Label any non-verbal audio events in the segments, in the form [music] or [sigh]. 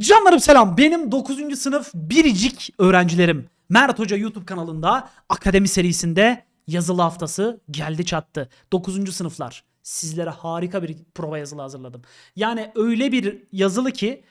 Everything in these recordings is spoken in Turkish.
Canlarım selam. Benim 9. sınıf biricik öğrencilerim. Mert Hoca YouTube kanalında akademi serisinde yazılı haftası geldi çattı. 9. sınıflar. Sizlere harika bir prova yazılı hazırladım. Yani öyle bir yazılı ki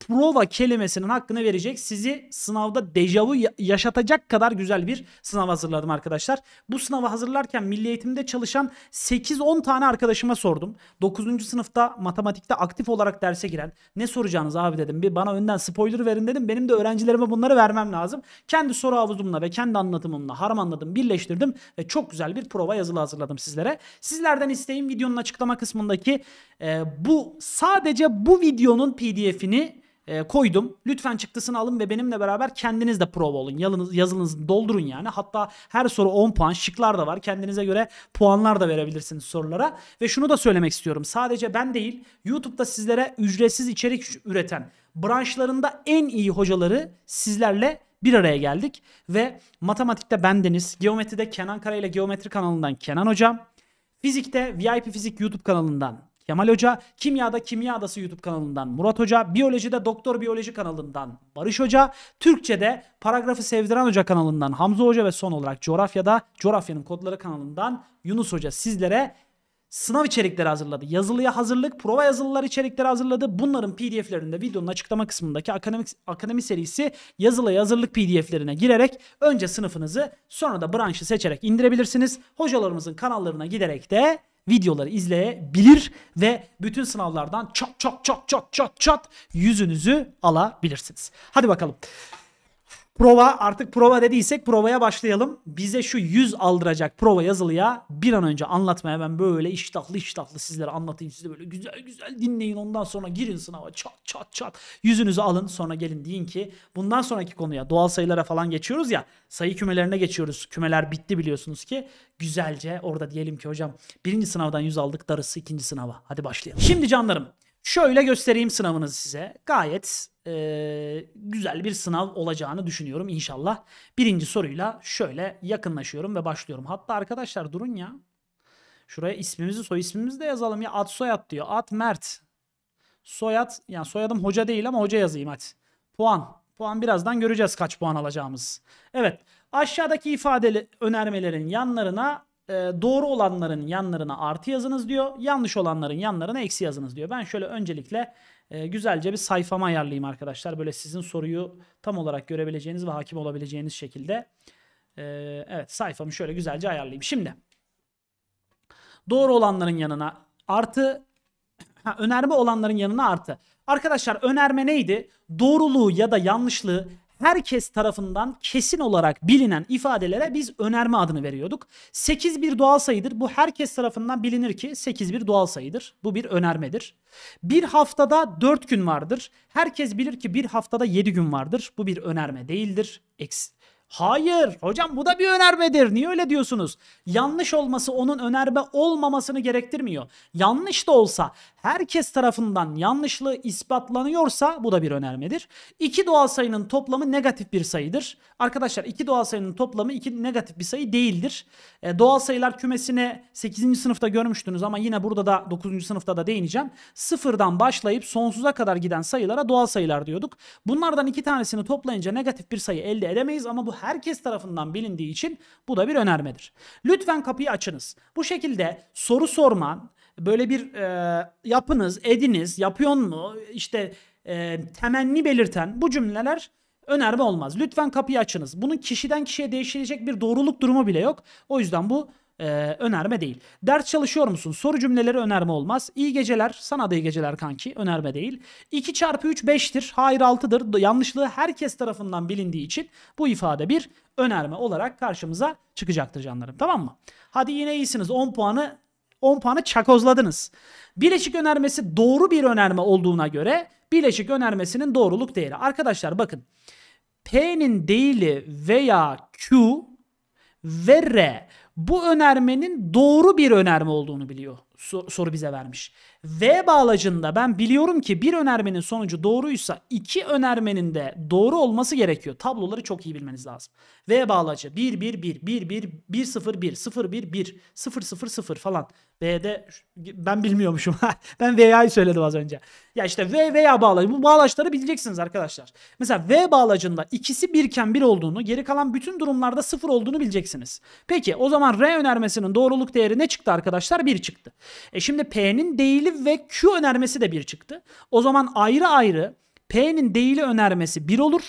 prova kelimesinin hakkını verecek. Sizi sınavda dejavu yaşatacak kadar güzel bir sınav hazırladım arkadaşlar. Bu sınavı hazırlarken milli eğitimde çalışan 8-10 tane arkadaşıma sordum. 9. sınıfta matematikte aktif olarak derse giren ne soracağınız abi dedim. Bir bana önden spoiler verin dedim. Benim de öğrencilerime bunları vermem lazım. Kendi soru havuzumla ve kendi anlatımımla harmanladım, birleştirdim ve çok güzel bir prova yazılı hazırladım sizlere. Sizlerden isteğim videonun açıklama kısmındaki e, bu sadece bu videonun PDF'ini ee, koydum. Lütfen çıktısını alın ve benimle beraber kendiniz de prova olun. Yalınız, yazınızı doldurun yani. Hatta her soru 10 puan. Şıklar da var. Kendinize göre puanlar da verebilirsiniz sorulara. Ve şunu da söylemek istiyorum. Sadece ben değil YouTube'da sizlere ücretsiz içerik üreten branşlarında en iyi hocaları sizlerle bir araya geldik. Ve matematikte bendeniz, geometride Kenan Kara ile Geometri kanalından Kenan Hocam, fizikte VIP Fizik YouTube kanalından Kemal Hoca, Kimyada Kimya Adası YouTube kanalından Murat Hoca, Biyolojide Doktor Biyoloji kanalından Barış Hoca, Türkçede Paragrafı Sevdiren Hoca kanalından Hamza Hoca ve son olarak Coğrafyada Coğrafyanın Kodları kanalından Yunus Hoca sizlere sınav içerikleri hazırladı. Yazılıya hazırlık, prova yazılılar içerikleri hazırladı. Bunların pdf'lerini de videonun açıklama kısmındaki akademik, akademi serisi yazılıya hazırlık pdf'lerine girerek önce sınıfınızı sonra da branşı seçerek indirebilirsiniz. Hocalarımızın kanallarına giderek de videoları izleyebilir ve bütün sınavlardan çat çat çat çat çat çat yüzünüzü alabilirsiniz. Hadi bakalım. Prova artık prova dediysek provaya başlayalım. Bize şu 100 aldıracak prova yazılıya bir an önce anlatmaya ben böyle iştahlı iştahlı sizlere anlatayım. Siz de böyle güzel güzel dinleyin ondan sonra girin sınava çat çat çat. Yüzünüzü alın sonra gelin deyin ki bundan sonraki konuya doğal sayılara falan geçiyoruz ya sayı kümelerine geçiyoruz. Kümeler bitti biliyorsunuz ki güzelce orada diyelim ki hocam birinci sınavdan 100 aldık darısı ikinci sınava. Hadi başlayalım. Şimdi canlarım Şöyle göstereyim sınavınızı size. Gayet e, güzel bir sınav olacağını düşünüyorum inşallah. Birinci soruyla şöyle yakınlaşıyorum ve başlıyorum. Hatta arkadaşlar durun ya. Şuraya ismimizi soy ismimizi de yazalım ya. Ad soyad diyor. Ad Mert. Soyad yani soyadım hoca değil ama hoca yazayım hadi. Puan. Puan birazdan göreceğiz kaç puan alacağımız. Evet aşağıdaki ifadeli önermelerin yanlarına e, doğru olanların yanlarına artı yazınız diyor. Yanlış olanların yanlarına eksi yazınız diyor. Ben şöyle öncelikle e, güzelce bir sayfamı ayarlayayım arkadaşlar. Böyle sizin soruyu tam olarak görebileceğiniz ve hakim olabileceğiniz şekilde. E, evet sayfamı şöyle güzelce ayarlayayım. Şimdi doğru olanların yanına artı ha, önerme olanların yanına artı. Arkadaşlar önerme neydi? Doğruluğu ya da yanlışlığı herkes tarafından kesin olarak bilinen ifadelere biz önerme adını veriyorduk. 8 bir doğal sayıdır. Bu herkes tarafından bilinir ki 8 bir doğal sayıdır. Bu bir önermedir. Bir haftada 4 gün vardır. Herkes bilir ki bir haftada 7 gün vardır. Bu bir önerme değildir. Eks Hayır hocam bu da bir önermedir. Niye öyle diyorsunuz? Yanlış olması onun önerme olmamasını gerektirmiyor. Yanlış da olsa herkes tarafından yanlışlığı ispatlanıyorsa bu da bir önermedir. İki doğal sayının toplamı negatif bir sayıdır. Arkadaşlar iki doğal sayının toplamı iki negatif bir sayı değildir. E, doğal sayılar kümesine 8. sınıfta görmüştünüz ama yine burada da 9. sınıfta da değineceğim. Sıfırdan başlayıp sonsuza kadar giden sayılara doğal sayılar diyorduk. Bunlardan iki tanesini toplayınca negatif bir sayı elde edemeyiz ama bu herkes tarafından bilindiği için bu da bir önermedir. Lütfen kapıyı açınız. Bu şekilde soru sorman, böyle bir e, yapınız, ediniz, yapıyor mu, işte e, temenni belirten bu cümleler önerme olmaz. Lütfen kapıyı açınız. Bunun kişiden kişiye değişilecek bir doğruluk durumu bile yok. O yüzden bu e, önerme değil. Ders çalışıyor musun? Soru cümleleri önerme olmaz. İyi geceler. Sana da iyi geceler kanki. Önerme değil. 2 çarpı 3 5'tir. Hayır 6'dır. Yanlışlığı herkes tarafından bilindiği için bu ifade bir önerme olarak karşımıza çıkacaktır canlarım. Tamam mı? Hadi yine iyisiniz. 10 puanı 10 puanı çakozladınız. Bileşik önermesi doğru bir önerme olduğuna göre bileşik önermesinin doğruluk değeri. Arkadaşlar bakın. P'nin değili veya Q ve R bu önermenin doğru bir önerme olduğunu biliyor soru bize vermiş. V bağlacında ben biliyorum ki bir önermenin sonucu doğruysa iki önermenin de doğru olması gerekiyor. Tabloları çok iyi bilmeniz lazım. V bağlacı 1 1 1 1 1 1 0 1 0 1 1 0 0 0 falan. V'de ben bilmiyormuşum. [laughs] ben V'yi söyledim az önce. Ya işte V veya bağlacı. Bu bağlaçları bileceksiniz arkadaşlar. Mesela V bağlacında ikisi birken bir olduğunu, geri kalan bütün durumlarda sıfır olduğunu bileceksiniz. Peki o zaman R önermesinin doğruluk değeri ne çıktı arkadaşlar? 1 çıktı. E şimdi P'nin değili ve Q önermesi de bir çıktı. O zaman ayrı ayrı P'nin değili önermesi bir olur.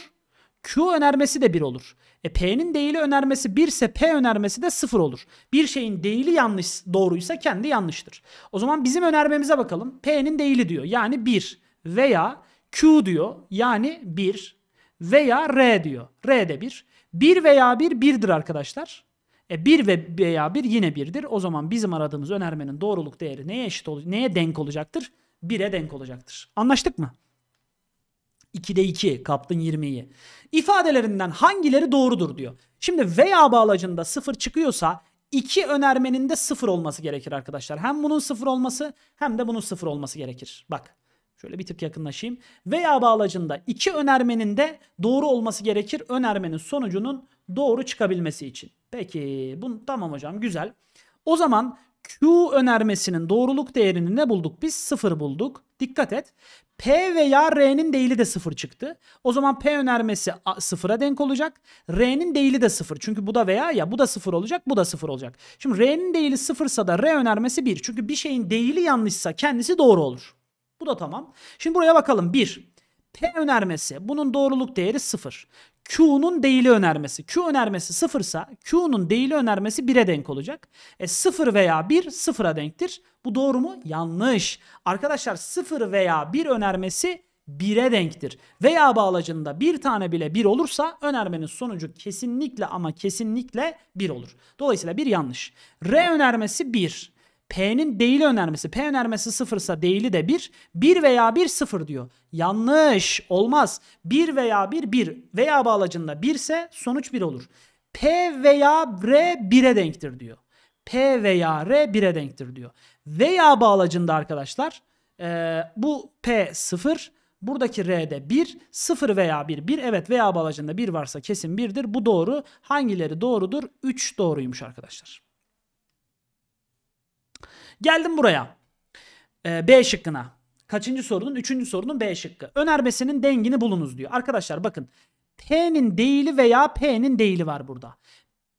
Q önermesi de bir olur. E P'nin değili önermesi 1 ise P önermesi de sıfır olur. Bir şeyin değili yanlış doğruysa kendi yanlıştır. O zaman bizim önermemize bakalım. P'nin değili diyor yani 1 veya Q diyor yani 1 veya R diyor. R de 1. 1 veya 1 1'dir arkadaşlar. E 1 ve veya 1 yine 1'dir. O zaman bizim aradığımız önermenin doğruluk değeri neye eşit ol neye denk olacaktır? 1'e denk olacaktır. Anlaştık mı? 2'de 2 kaptın 20'yi. İfadelerinden hangileri doğrudur diyor. Şimdi veya bağlacında 0 çıkıyorsa iki önermenin de 0 olması gerekir arkadaşlar. Hem bunun 0 olması hem de bunun 0 olması gerekir. Bak Şöyle bir tık yakınlaşayım. Veya bağlacında iki önermenin de doğru olması gerekir. Önermenin sonucunun doğru çıkabilmesi için. Peki. Bunu, tamam hocam güzel. O zaman Q önermesinin doğruluk değerini ne bulduk biz? 0 bulduk. Dikkat et. P veya R'nin değili de 0 çıktı. O zaman P önermesi 0'a denk olacak. R'nin değili de 0. Çünkü bu da veya ya bu da 0 olacak bu da 0 olacak. Şimdi R'nin değili 0 da R önermesi 1. Çünkü bir şeyin değili yanlışsa kendisi doğru olur. Bu da tamam. Şimdi buraya bakalım. 1. P önermesi. Bunun doğruluk değeri 0. Q'nun değili önermesi. Q önermesi sıfırsa Q'nun değili önermesi 1'e denk olacak. E 0 veya 1 sıfıra denktir. Bu doğru mu? Yanlış. Arkadaşlar 0 veya 1 önermesi 1'e denktir. Veya bağlacında bir tane bile 1 olursa önermenin sonucu kesinlikle ama kesinlikle 1 olur. Dolayısıyla 1 yanlış. R önermesi 1. P'nin değil önermesi. P önermesi sıfırsa değili de 1. 1 veya 1 sıfır diyor. Yanlış. Olmaz. 1 veya 1 1 veya bağlacında 1 ise sonuç 1 olur. P veya R 1'e denktir diyor. P veya R 1'e denktir diyor. Veya bağlacında arkadaşlar e, bu P 0 Buradaki R'de 1, 0 veya 1, 1. Evet veya bağlacında 1 varsa kesin 1'dir. Bu doğru. Hangileri doğrudur? 3 doğruymuş arkadaşlar. Geldim buraya. Ee, B şıkkına. Kaçıncı sorunun? Üçüncü sorunun B şıkkı. Önermesinin dengini bulunuz diyor. Arkadaşlar bakın. T'nin değili veya P'nin değili var burada.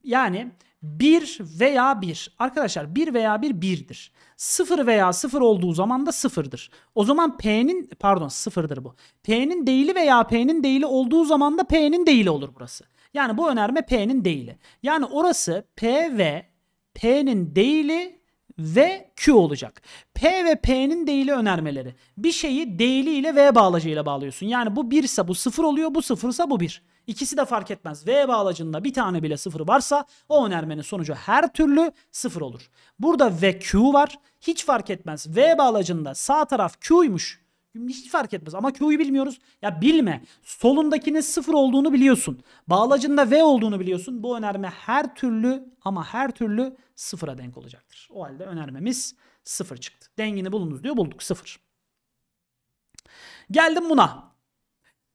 Yani 1 veya 1. Arkadaşlar 1 veya 1 1'dir. 0 veya 0 olduğu zaman da 0'dır. O zaman P'nin pardon 0'dır bu. P'nin değili veya P'nin değili olduğu zaman da P'nin değili olur burası. Yani bu önerme P'nin değili. Yani orası P ve P'nin değili ve Q olacak. P ve P'nin değili önermeleri. Bir şeyi değili ile V bağlacıyla bağlıyorsun. Yani bu 1 ise bu 0 oluyor, bu 0 ise bu 1. İkisi de fark etmez. V bağlacında bir tane bile 0 varsa o önermenin sonucu her türlü 0 olur. Burada ve Q var. Hiç fark etmez. V bağlacında sağ taraf Q'ymuş. Hiç fark etmez ama Q'yu bilmiyoruz. Ya bilme. Solundakinin sıfır olduğunu biliyorsun. Bağlacında V olduğunu biliyorsun. Bu önerme her türlü ama her türlü sıfıra denk olacaktır. O halde önermemiz sıfır çıktı. Dengini bulunuz diyor bulduk sıfır. Geldim buna.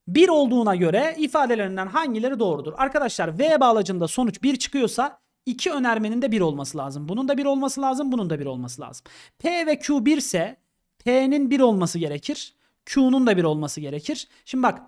Bir olduğuna göre ifadelerinden hangileri doğrudur? Arkadaşlar V bağlacında sonuç bir çıkıyorsa iki önermenin de bir olması lazım. Bunun da bir olması lazım, bunun da bir olması lazım. P ve Q 1 ise P'nin bir olması gerekir. Q'nun da bir olması gerekir. Şimdi bak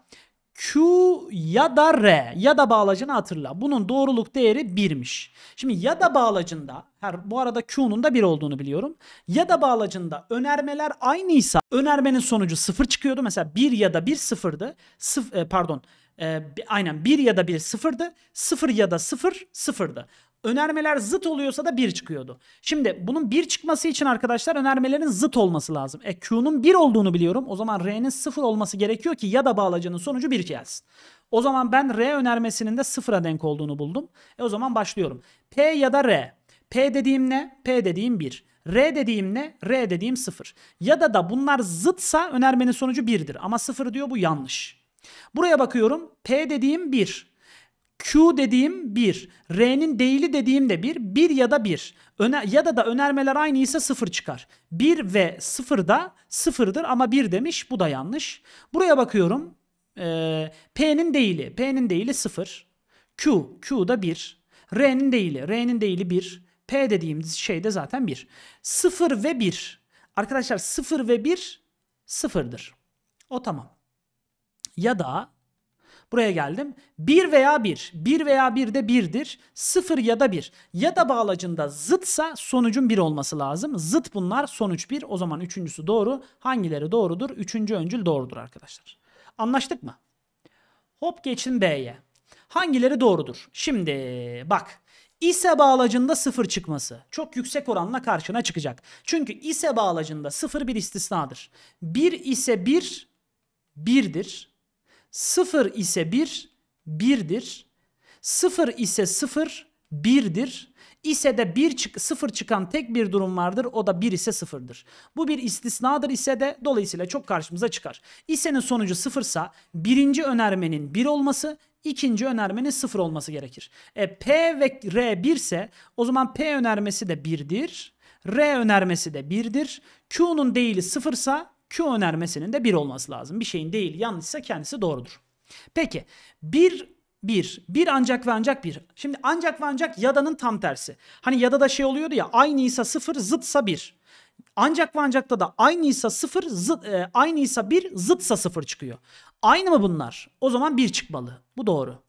Q ya da R ya da bağlacını hatırla. Bunun doğruluk değeri 1'miş. Şimdi ya da bağlacında her, bu arada Q'nun da 1 olduğunu biliyorum. Ya da bağlacında önermeler aynıysa önermenin sonucu 0 çıkıyordu. Mesela 1 ya da 1 sıfırdı. Sıf, e, pardon e, aynen 1 ya da 1 sıfırdı. 0 ya da 0 sıfırdı. Önermeler zıt oluyorsa da 1 çıkıyordu. Şimdi bunun 1 çıkması için arkadaşlar önermelerin zıt olması lazım. E Q'nun 1 olduğunu biliyorum. O zaman R'nin 0 olması gerekiyor ki ya da bağlacının sonucu 1 gelsin. O zaman ben R önermesinin de 0'a denk olduğunu buldum. E o zaman başlıyorum. P ya da R. P dediğim ne? P dediğim 1. R dediğim ne? R dediğim 0. Ya da da bunlar zıtsa önermenin sonucu 1'dir. Ama 0 diyor bu yanlış. Buraya bakıyorum. P dediğim 1. Q dediğim 1. R'nin değili dediğim de 1. 1 ya da 1. Öne, ya da da önermeler aynı ise 0 çıkar. 1 ve 0 da 0'dır ama 1 demiş. Bu da yanlış. Buraya bakıyorum. Ee, P'nin değili. P'nin değili 0. Q. Q da 1. R'nin değili. R'nin değili 1. P dediğimiz şey de zaten 1. 0 ve 1. Arkadaşlar 0 ve 1 sıfırdır. O tamam. Ya da Buraya geldim. 1 veya 1. 1 veya 1 de 1'dir. 0 ya da 1. Ya da bağlacında zıtsa sonucun 1 olması lazım. Zıt bunlar sonuç 1. O zaman üçüncüsü doğru. Hangileri doğrudur? Üçüncü öncül doğrudur arkadaşlar. Anlaştık mı? Hop geçin B'ye. Hangileri doğrudur? Şimdi bak İse bağlacında sıfır çıkması çok yüksek oranla karşına çıkacak. Çünkü ise bağlacında sıfır bir istisnadır. Bir ise bir birdir. 0 ise 1, 1'dir. 0 ise 0, 1'dir. İse de 1 çık 0 çıkan tek bir durum vardır. O da 1 ise 0'dır. Bu bir istisnadır ise de dolayısıyla çok karşımıza çıkar. İsenin sonucu 0 ise birinci önermenin 1 olması, ikinci önermenin 0 olması gerekir. E, P ve R 1 ise o zaman P önermesi de 1'dir. R önermesi de 1'dir. Q'nun değili 0 ise Q önermesinin de 1 olması lazım. Bir şeyin değil yanlışsa kendisi doğrudur. Peki bir bir. Bir ancak ve ancak bir. Şimdi ancak ve ancak yadanın tam tersi. Hani yada da şey oluyordu ya aynıysa sıfır zıtsa bir. Ancak ve ancakta da aynıysa sıfır zıt, e, aynıysa bir zıtsa sıfır çıkıyor. Aynı mı bunlar? O zaman bir çıkmalı. Bu doğru.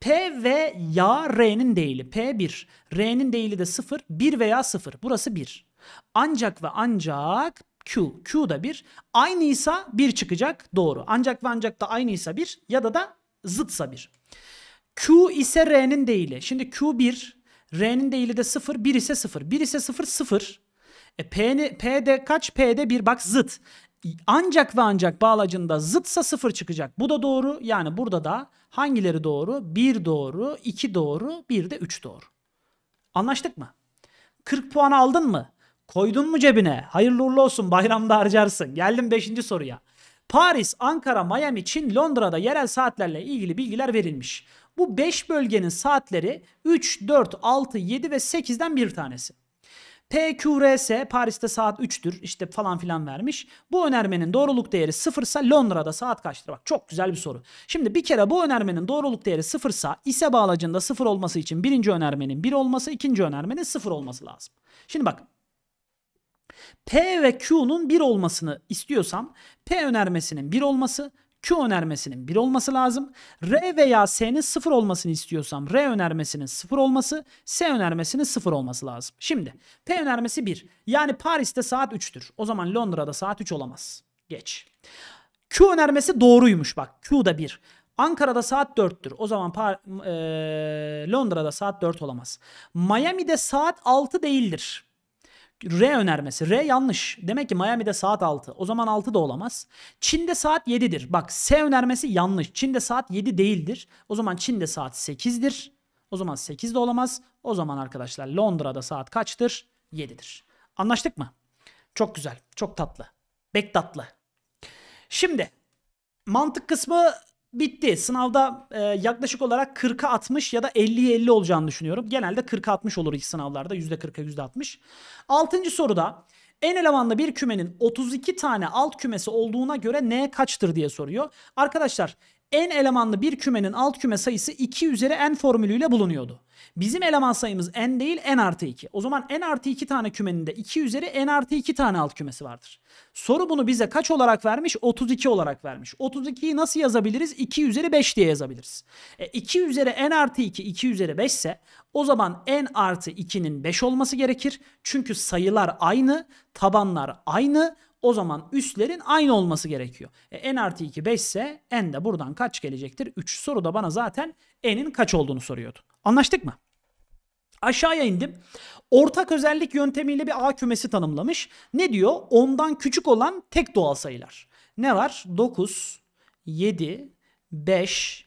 P ve ya R'nin değili. P 1. R'nin değili de 0. 1 veya 0. Burası 1. Ancak ve ancak Q. Q da 1. Aynıysa 1 çıkacak. Doğru. Ancak ve ancak da aynıysa 1 ya da da zıtsa 1. Q ise R'nin değili. Şimdi Q 1, R'nin değili de 0, 1 ise 0. 1 ise 0, 0. E P'ni, P'de kaç? P'de 1 bak zıt. Ancak ve ancak bağlacında zıtsa 0 çıkacak. Bu da doğru. Yani burada da hangileri doğru? 1 doğru, 2 doğru, 1 de 3 doğru. Anlaştık mı? 40 puan aldın mı? Koydun mu cebine? Hayırlı uğurlu olsun bayramda harcarsın. Geldim 5. soruya. Paris, Ankara, Miami, Çin, Londra'da yerel saatlerle ilgili bilgiler verilmiş. Bu 5 bölgenin saatleri 3, 4, 6, 7 ve 8'den bir tanesi. PQRS Paris'te saat 3'tür işte falan filan vermiş. Bu önermenin doğruluk değeri 0 ise Londra'da saat kaçtır? Bak çok güzel bir soru. Şimdi bir kere bu önermenin doğruluk değeri 0 ise ise bağlacında 0 olması için birinci önermenin 1 olması ikinci önermenin 0 olması lazım. Şimdi bak P ve Q'nun 1 olmasını istiyorsam P önermesinin 1 olması, Q önermesinin 1 olması lazım. R veya S'nin 0 olmasını istiyorsam R önermesinin 0 olması, S önermesinin 0 olması lazım. Şimdi P önermesi 1. Yani Paris'te saat 3'tür. O zaman Londra'da saat 3 olamaz. Geç. Q önermesi doğruymuş bak. Q da 1. Ankara'da saat 4'tür. O zaman Par e Londra'da saat 4 olamaz. Miami'de saat 6 değildir. R önermesi. R yanlış. Demek ki Miami'de saat 6. O zaman 6 da olamaz. Çin'de saat 7'dir. Bak S önermesi yanlış. Çin'de saat 7 değildir. O zaman Çin'de saat 8'dir. O zaman 8 de olamaz. O zaman arkadaşlar Londra'da saat kaçtır? 7'dir. Anlaştık mı? Çok güzel. Çok tatlı. Bek tatlı. Şimdi mantık kısmı bitti. Sınavda e, yaklaşık olarak 40'a 60 ya da 50'ye 50 olacağını düşünüyorum. Genelde 40'a 60 olur ilk sınavlarda. %40'a %60. Altıncı soruda en elemanlı bir kümenin 32 tane alt kümesi olduğuna göre n kaçtır diye soruyor. Arkadaşlar en elemanlı bir kümenin alt küme sayısı 2 üzeri n formülüyle bulunuyordu. Bizim eleman sayımız n değil n artı 2. O zaman n artı 2 tane kümenin de 2 üzeri n artı 2 tane alt kümesi vardır. Soru bunu bize kaç olarak vermiş? 32 olarak vermiş. 32'yi nasıl yazabiliriz? 2 üzeri 5 diye yazabiliriz. E, 2 üzeri n artı 2 2 üzeri 5 ise o zaman n artı 2'nin 5 olması gerekir. Çünkü sayılar aynı, tabanlar aynı o zaman üslerin aynı olması gerekiyor. E, n artı 2 5 ise n de buradan kaç gelecektir? 3. Soru da bana zaten n'in kaç olduğunu soruyordu. Anlaştık mı? Aşağıya indim. Ortak özellik yöntemiyle bir A kümesi tanımlamış. Ne diyor? Ondan küçük olan tek doğal sayılar. Ne var? 9, 7, 5,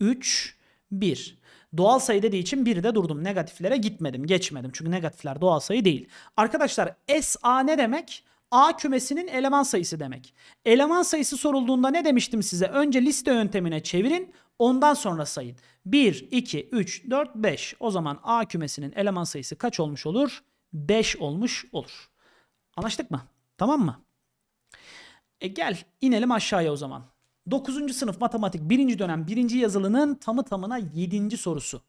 3, 1. Doğal sayı dediği için bir de durdum. Negatiflere gitmedim, geçmedim. Çünkü negatifler doğal sayı değil. Arkadaşlar SA ne demek? A kümesinin eleman sayısı demek. Eleman sayısı sorulduğunda ne demiştim size? Önce liste yöntemine çevirin, ondan sonra sayın. 1, 2, 3, 4, 5. O zaman A kümesinin eleman sayısı kaç olmuş olur? 5 olmuş olur. Anlaştık mı? Tamam mı? E gel inelim aşağıya o zaman. 9. sınıf matematik 1. dönem 1. yazılının tamı tamına 7. sorusu.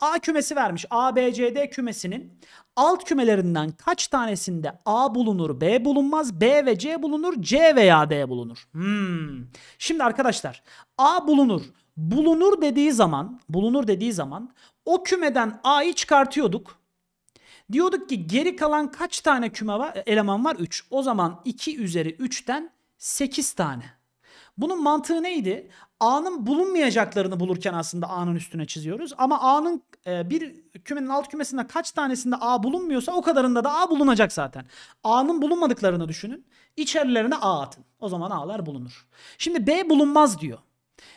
A kümesi vermiş. A, B, C, D kümesinin alt kümelerinden kaç tanesinde A bulunur, B bulunmaz, B ve C bulunur, C veya D bulunur. Hmm. Şimdi arkadaşlar A bulunur. Bulunur dediği zaman, bulunur dediği zaman o kümeden A'yı çıkartıyorduk. Diyorduk ki geri kalan kaç tane küme var, eleman var? 3. O zaman 2 üzeri 3'ten 8 tane. Bunun mantığı neydi? A'nın bulunmayacaklarını bulurken aslında A'nın üstüne çiziyoruz. Ama A'nın e, bir kümenin alt kümesinde kaç tanesinde A bulunmuyorsa o kadarında da A bulunacak zaten. A'nın bulunmadıklarını düşünün. İçerilerine A atın. O zaman A'lar bulunur. Şimdi B bulunmaz diyor.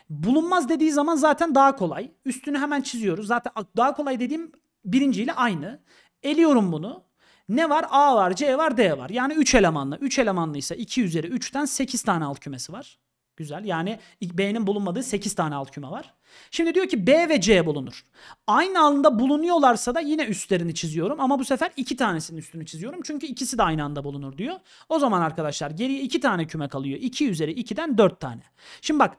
Bulunmaz dediği zaman zaten daha kolay. Üstünü hemen çiziyoruz. Zaten daha kolay dediğim birinciyle aynı. Eliyorum bunu. Ne var? A var, C var, D var. Yani 3 elemanlı. 3 elemanlıysa 2 üzeri 3'ten 8 tane alt kümesi var. Güzel. Yani B'nin bulunmadığı 8 tane alt küme var. Şimdi diyor ki B ve C bulunur. Aynı anda bulunuyorlarsa da yine üstlerini çiziyorum ama bu sefer iki tanesinin üstünü çiziyorum. Çünkü ikisi de aynı anda bulunur diyor. O zaman arkadaşlar geriye iki tane küme kalıyor. 2 üzeri 2'den 4 tane. Şimdi bak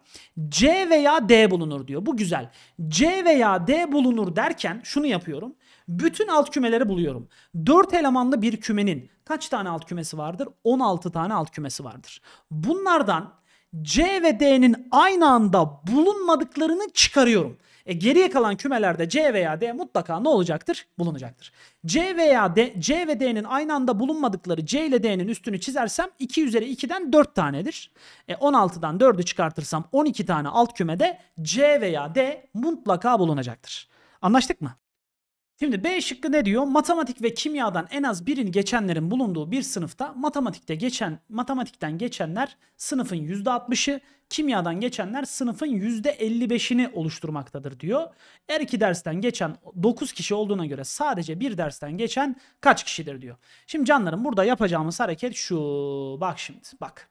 C veya D bulunur diyor. Bu güzel. C veya D bulunur derken şunu yapıyorum. Bütün alt kümeleri buluyorum. 4 elemanlı bir kümenin kaç tane alt kümesi vardır? 16 tane alt kümesi vardır. Bunlardan C ve D'nin aynı anda bulunmadıklarını çıkarıyorum. E geriye kalan kümelerde C veya D mutlaka ne olacaktır? Bulunacaktır. C veya D, C ve D'nin aynı anda bulunmadıkları C ile D'nin üstünü çizersem 2 üzeri 2'den 4 tanedir. E 16'dan 4'ü çıkartırsam 12 tane alt kümede C veya D mutlaka bulunacaktır. Anlaştık mı? Şimdi B şıkkı ne diyor? Matematik ve kimyadan en az birini geçenlerin bulunduğu bir sınıfta matematikte geçen matematikten geçenler sınıfın %60'ı, kimyadan geçenler sınıfın %55'ini oluşturmaktadır diyor. Her iki dersten geçen 9 kişi olduğuna göre sadece bir dersten geçen kaç kişidir diyor. Şimdi canlarım burada yapacağımız hareket şu. Bak şimdi bak.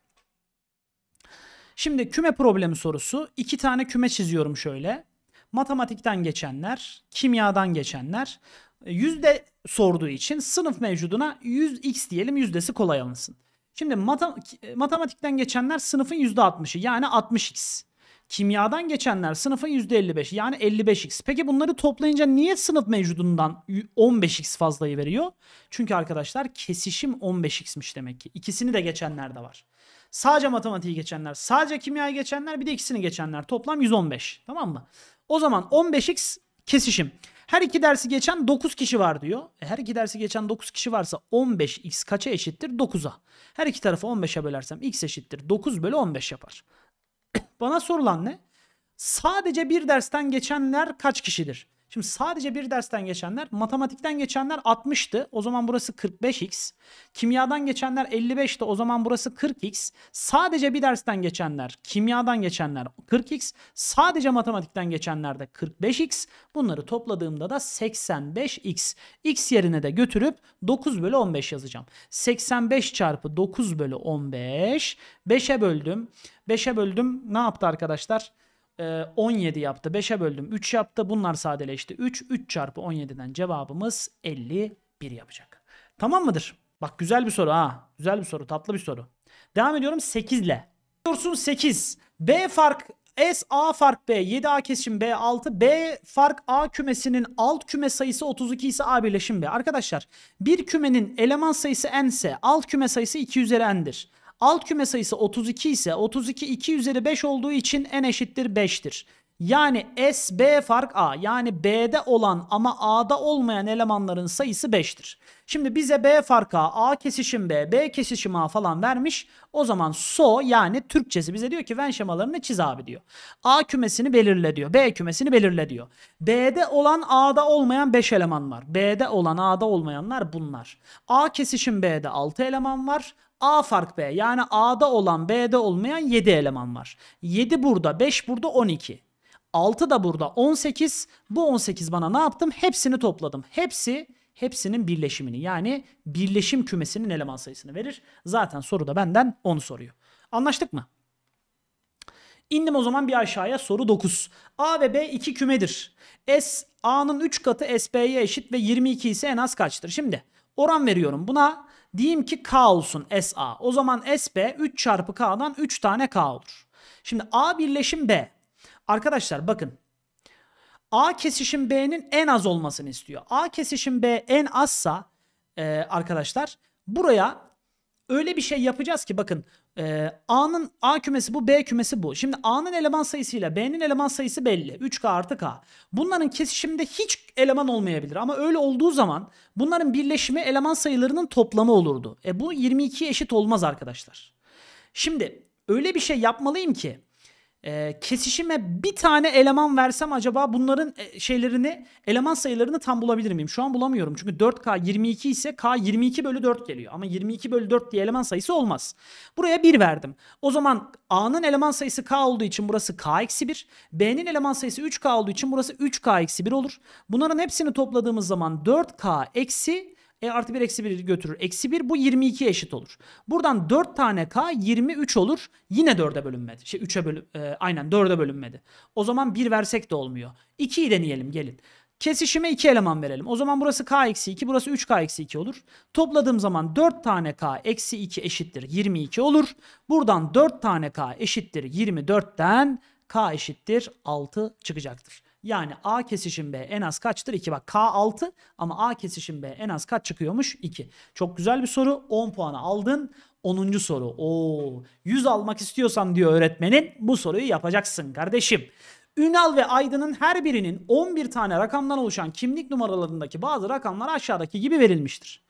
Şimdi küme problemi sorusu. İki tane küme çiziyorum şöyle matematikten geçenler, kimyadan geçenler e, yüzde sorduğu için sınıf mevcuduna 100x diyelim yüzdesi kolay alınsın. Şimdi matem matematikten geçenler sınıfın %60'ı yani 60x. Kimyadan geçenler sınıfın %55 yani 55x. Peki bunları toplayınca niye sınıf mevcudundan 15x fazlayı veriyor? Çünkü arkadaşlar kesişim 15x'miş demek ki. İkisini de geçenler de var. Sadece matematiği geçenler, sadece kimyayı geçenler, bir de ikisini geçenler. Toplam 115. Tamam mı? O zaman 15x kesişim. Her iki dersi geçen 9 kişi var diyor. E, her iki dersi geçen 9 kişi varsa 15x kaça eşittir? 9'a. Her iki tarafı 15'e bölersem x eşittir. 9 bölü 15 yapar. [coughs] Bana sorulan ne? Sadece bir dersten geçenler kaç kişidir? Şimdi sadece bir dersten geçenler, matematikten geçenler 60'tı. O zaman burası 45x. Kimyadan geçenler 55'ti. O zaman burası 40x. Sadece bir dersten geçenler, kimyadan geçenler 40x. Sadece matematikten geçenler de 45x. Bunları topladığımda da 85x. x yerine de götürüp 9 bölü 15 yazacağım. 85 çarpı 9 bölü 15. 5'e böldüm. 5'e böldüm ne yaptı arkadaşlar? 17 e, yaptı. 5'e böldüm 3 yaptı. Bunlar sadeleşti. 3, 3 çarpı 17'den cevabımız 51 yapacak. Tamam mıdır? Bak güzel bir soru ha. Güzel bir soru, tatlı bir soru. Devam ediyorum 8 ile. Diyorsun 8. B fark S A fark B 7 A kesişim B 6 B fark A kümesinin alt küme sayısı 32 ise A birleşim B. Arkadaşlar bir kümenin eleman sayısı n ise alt küme sayısı 2 üzeri n'dir. Alt küme sayısı 32 ise 32 2 üzeri 5 olduğu için n eşittir 5'tir. Yani S-B fark A yani B'de olan ama A'da olmayan elemanların sayısı 5'tir. Şimdi bize B fark A, A kesişim B, B kesişim A falan vermiş. O zaman so yani Türkçesi bize diyor ki Venn şemalarını çiz abi diyor. A kümesini belirle diyor. B kümesini belirle diyor. B'de olan A'da olmayan 5 eleman var. B'de olan A'da olmayanlar bunlar. A kesişim B'de 6 eleman var. A fark B yani A'da olan B'de olmayan 7 eleman var. 7 burada 5 burada 12. 6 da burada 18. Bu 18 bana ne yaptım? Hepsini topladım. Hepsi hepsinin birleşimini yani birleşim kümesinin eleman sayısını verir. Zaten soru da benden onu soruyor. Anlaştık mı? İndim o zaman bir aşağıya soru 9. A ve B iki kümedir. S A'nın 3 katı SB'ye eşit ve 22 ise en az kaçtır? Şimdi oran veriyorum. Buna Diyeyim ki K olsun SA. O zaman SB 3 çarpı K'dan 3 tane K olur. Şimdi A birleşim B. Arkadaşlar bakın. A kesişim B'nin en az olmasını istiyor. A kesişim B en azsa e, arkadaşlar buraya öyle bir şey yapacağız ki bakın ee, A'nın A kümesi bu, B kümesi bu. Şimdi A'nın eleman sayısıyla B'nin eleman sayısı belli. 3K artı K. Bunların kesişiminde hiç eleman olmayabilir. Ama öyle olduğu zaman bunların birleşimi eleman sayılarının toplamı olurdu. E bu 22'ye eşit olmaz arkadaşlar. Şimdi öyle bir şey yapmalıyım ki e, kesişime bir tane eleman versem acaba bunların e, şeylerini eleman sayılarını tam bulabilir miyim? Şu an bulamıyorum. Çünkü 4K 22 ise K 22 bölü 4 geliyor. Ama 22 bölü 4 diye eleman sayısı olmaz. Buraya 1 verdim. O zaman A'nın eleman sayısı K olduğu için burası K eksi 1. B'nin eleman sayısı 3K olduğu için burası 3K eksi 1 olur. Bunların hepsini topladığımız zaman 4K eksi e artı 1 eksi 1'i götürür. Eksi 1 bu 22 eşit olur. Buradan 4 tane K 23 olur. Yine 4'e bölünmedi. Şey 3'e bölü e, aynen 4'e bölünmedi. O zaman 1 versek de olmuyor. 2'yi deneyelim gelin. Kesişime 2 eleman verelim. O zaman burası k eksi 2, burası 3 k eksi 2 olur. Topladığım zaman 4 tane k eksi 2 eşittir 22 olur. Buradan 4 tane k eşittir 24'ten k eşittir 6 çıkacaktır. Yani A kesişim B en az kaçtır? 2. Bak K 6 ama A kesişim B en az kaç çıkıyormuş? 2. Çok güzel bir soru. 10 puanı aldın. 10. soru. Oo, 100 almak istiyorsan diyor öğretmenin bu soruyu yapacaksın kardeşim. Ünal ve Aydın'ın her birinin 11 tane rakamdan oluşan kimlik numaralarındaki bazı rakamlar aşağıdaki gibi verilmiştir.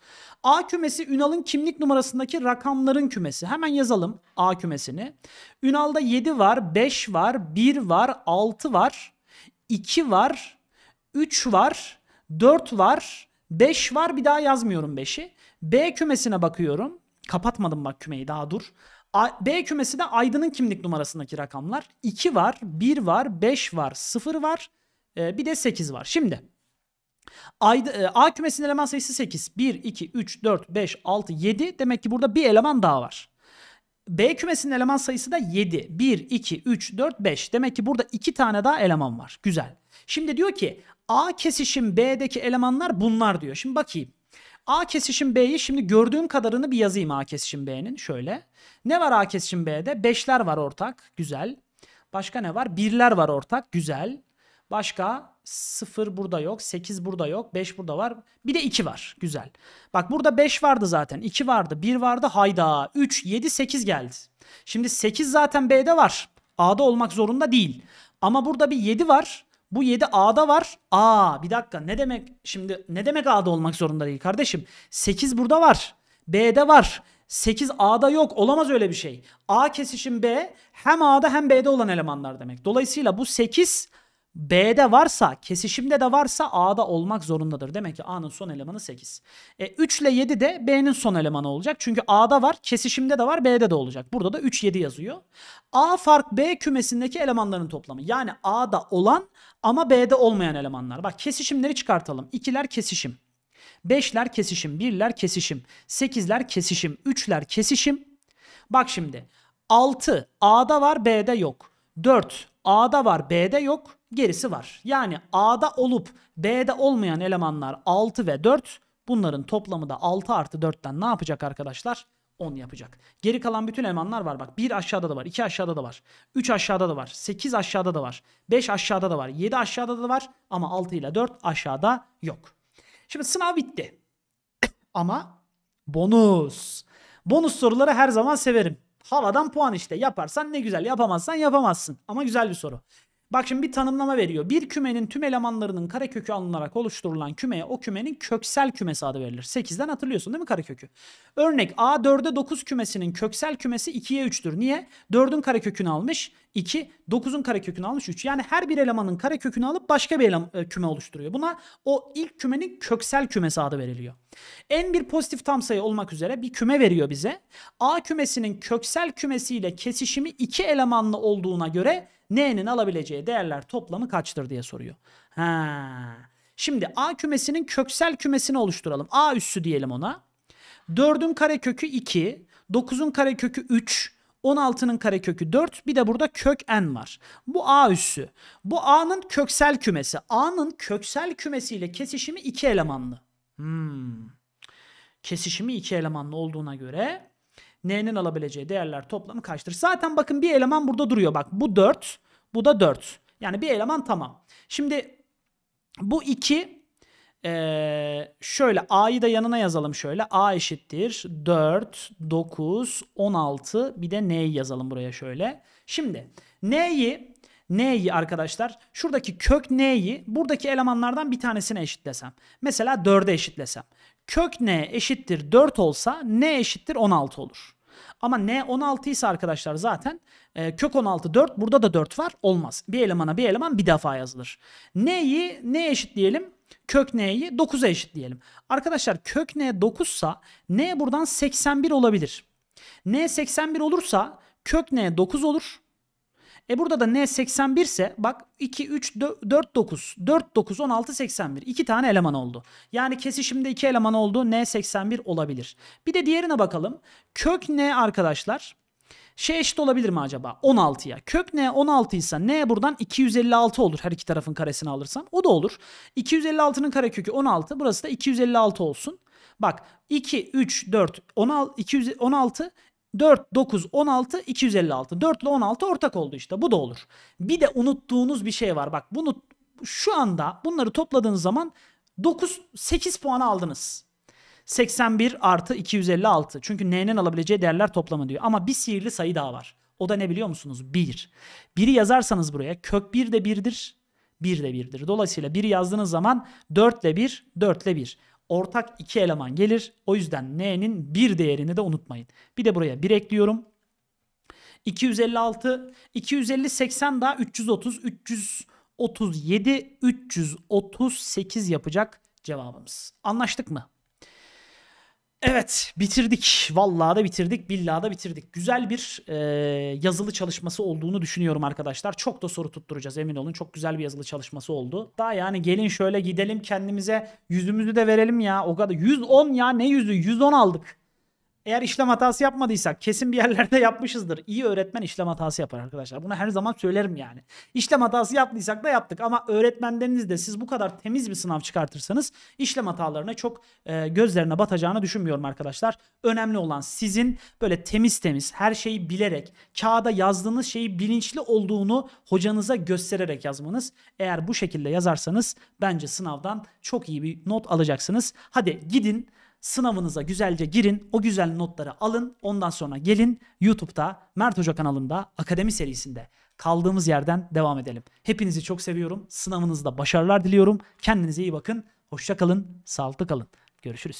A kümesi Ünal'ın kimlik numarasındaki rakamların kümesi. Hemen yazalım A kümesini. Ünal'da 7 var, 5 var, 1 var, 6 var. 2 var, 3 var, 4 var, 5 var bir daha yazmıyorum 5'i. B kümesine bakıyorum. Kapatmadım bak kümeyi daha dur. B kümesi de Aydın'ın kimlik numarasındaki rakamlar. 2 var, 1 var, 5 var, 0 var, bir e, de 8 var. Şimdi e, A kümesinin eleman sayısı 8. 1, 2, 3, 4, 5, 6, 7. Demek ki burada bir eleman daha var. B kümesinin eleman sayısı da 7. 1, 2, 3, 4, 5. Demek ki burada 2 tane daha eleman var. Güzel. Şimdi diyor ki A kesişim B'deki elemanlar bunlar diyor. Şimdi bakayım. A kesişim B'yi şimdi gördüğüm kadarını bir yazayım A kesişim B'nin. Şöyle. Ne var A kesişim B'de? 5'ler var ortak. Güzel. Başka ne var? 1'ler var ortak. Güzel. Başka 0 burada yok. 8 burada yok. 5 burada var. Bir de 2 var. Güzel. Bak burada 5 vardı zaten. 2 vardı. 1 vardı. Hayda. 3, 7, 8 geldi. Şimdi 8 zaten B'de var. A'da olmak zorunda değil. Ama burada bir 7 var. Bu 7 A'da var. A, bir dakika ne demek şimdi ne demek A'da olmak zorunda değil kardeşim? 8 burada var. B'de var. 8 A'da yok. Olamaz öyle bir şey. A kesişim B hem A'da hem B'de olan elemanlar demek. Dolayısıyla bu 8 B'de varsa, kesişimde de varsa A'da olmak zorundadır. Demek ki A'nın son elemanı 8. E, 3 ile 7 de B'nin son elemanı olacak. Çünkü A'da var, kesişimde de var, B'de de olacak. Burada da 3, 7 yazıyor. A fark B kümesindeki elemanların toplamı. Yani A'da olan ama B'de olmayan elemanlar. Bak kesişimleri çıkartalım. 2'ler kesişim. 5'ler kesişim, 1'ler kesişim, 8'ler kesişim, 3'ler kesişim. Bak şimdi 6 A'da var B'de yok. 4 A'da var B'de yok gerisi var. Yani A'da olup B'de olmayan elemanlar 6 ve 4 bunların toplamı da 6 artı 4'ten ne yapacak arkadaşlar? 10 yapacak. Geri kalan bütün elemanlar var. Bak 1 aşağıda da var. 2 aşağıda da var. 3 aşağıda da var. 8 aşağıda da var. 5 aşağıda da var. 7 aşağıda da var. Ama 6 ile 4 aşağıda yok. Şimdi sınav bitti. [coughs] Ama bonus. Bonus soruları her zaman severim. Havadan puan işte. Yaparsan ne güzel, yapamazsan yapamazsın. Ama güzel bir soru. Bak şimdi bir tanımlama veriyor. Bir kümenin tüm elemanlarının karekökü alınarak oluşturulan kümeye o kümenin köksel kümesi adı verilir. 8'den hatırlıyorsun değil mi karekökü? Örnek A 4'e 9 kümesinin köksel kümesi 2'ye 3'tür. Niye? 4'ün karekökünü almış 2, 9'un karekökünü almış 3. Yani her bir elemanın karekökünü alıp başka bir eleman, e, küme oluşturuyor. Buna o ilk kümenin köksel kümesi adı veriliyor. En bir pozitif tam sayı olmak üzere bir küme veriyor bize. A kümesinin köksel kümesiyle kesişimi 2 elemanlı olduğuna göre N'nin alabileceği değerler toplamı kaçtır diye soruyor. Ha. Şimdi A kümesinin köksel kümesini oluşturalım. A üssü diyelim ona. 4'ün karekökü 2, 9'un karekökü 3, 16'nın karekökü 4 bir de burada kök n var. Bu a üssü. Bu a'nın köksel kümesi. A'nın köksel kümesiyle kesişimi iki elemanlı. Hmm. Kesişimi iki elemanlı olduğuna göre n'nin alabileceği değerler toplamı kaçtır? Zaten bakın bir eleman burada duruyor. Bak bu 4, bu da 4. Yani bir eleman tamam. Şimdi bu 2 ee, şöyle a'yı da yanına yazalım şöyle. a eşittir 4, 9, 16 bir de n'yi yazalım buraya şöyle. Şimdi n'yi n'yi arkadaşlar şuradaki kök n'yi buradaki elemanlardan bir tanesine eşitlesem. Mesela 4'e eşitlesem kök n eşittir 4 olsa n eşittir 16 olur. Ama n 16 ise arkadaşlar zaten e, kök 16 4 burada da 4 var olmaz. Bir elemana bir eleman bir defa yazılır. n'yi ne diyelim Kök n'yi 9'a diyelim Arkadaşlar kök n 9 sa n buradan 81 olabilir. n 81 olursa kök n 9 olur. E burada da n 81 ise bak 2, 3, 4, 9, 4, 9, 16, 81. 2 tane eleman oldu. Yani kesişimde 2 eleman oldu. n 81 olabilir. Bir de diğerine bakalım. Kök n arkadaşlar şey eşit olabilir mi acaba? 16'ya. Kök n 16 ise n buradan 256 olur her iki tarafın karesini alırsam. O da olur. 256'nın karekökü 16. Burası da 256 olsun. Bak 2, 3, 4, 16, 4, 9, 16, 256. 4 ile 16 ortak oldu işte. Bu da olur. Bir de unuttuğunuz bir şey var. Bak bunu şu anda bunları topladığınız zaman 9, 8 puanı aldınız. 81 artı 256. Çünkü n'nin alabileceği değerler toplamı diyor. Ama bir sihirli sayı daha var. O da ne biliyor musunuz? 1. 1'i yazarsanız buraya kök 1 de 1'dir. 1 de 1'dir. Dolayısıyla 1'i yazdığınız zaman 4 ile 1, 4 ile 1 ortak iki eleman gelir. O yüzden n'nin bir değerini de unutmayın. Bir de buraya bir ekliyorum. 256, 250, 80 daha 330, 337, 338 yapacak cevabımız. Anlaştık mı? Evet bitirdik. Vallahi da bitirdik. Billahi da bitirdik. Güzel bir e, yazılı çalışması olduğunu düşünüyorum arkadaşlar. Çok da soru tutturacağız emin olun. Çok güzel bir yazılı çalışması oldu. Daha yani gelin şöyle gidelim kendimize yüzümüzü de verelim ya. O kadar 110 ya ne yüzü 110 aldık. Eğer işlem hatası yapmadıysak kesin bir yerlerde [laughs] yapmışızdır. İyi öğretmen işlem hatası yapar arkadaşlar. Bunu her zaman söylerim yani. İşlem hatası yaptıysak da yaptık ama öğretmenleriniz de siz bu kadar temiz bir sınav çıkartırsanız işlem hatalarına çok e, gözlerine batacağını düşünmüyorum arkadaşlar. Önemli olan sizin böyle temiz temiz her şeyi bilerek kağıda yazdığınız şeyi bilinçli olduğunu hocanıza göstererek yazmanız. Eğer bu şekilde yazarsanız bence sınavdan çok iyi bir not alacaksınız. Hadi gidin Sınavınıza güzelce girin. O güzel notları alın. Ondan sonra gelin YouTube'da Mert Hoca kanalında akademi serisinde kaldığımız yerden devam edelim. Hepinizi çok seviyorum. Sınavınızda başarılar diliyorum. Kendinize iyi bakın. Hoşça kalın. Sağlıklı kalın. Görüşürüz.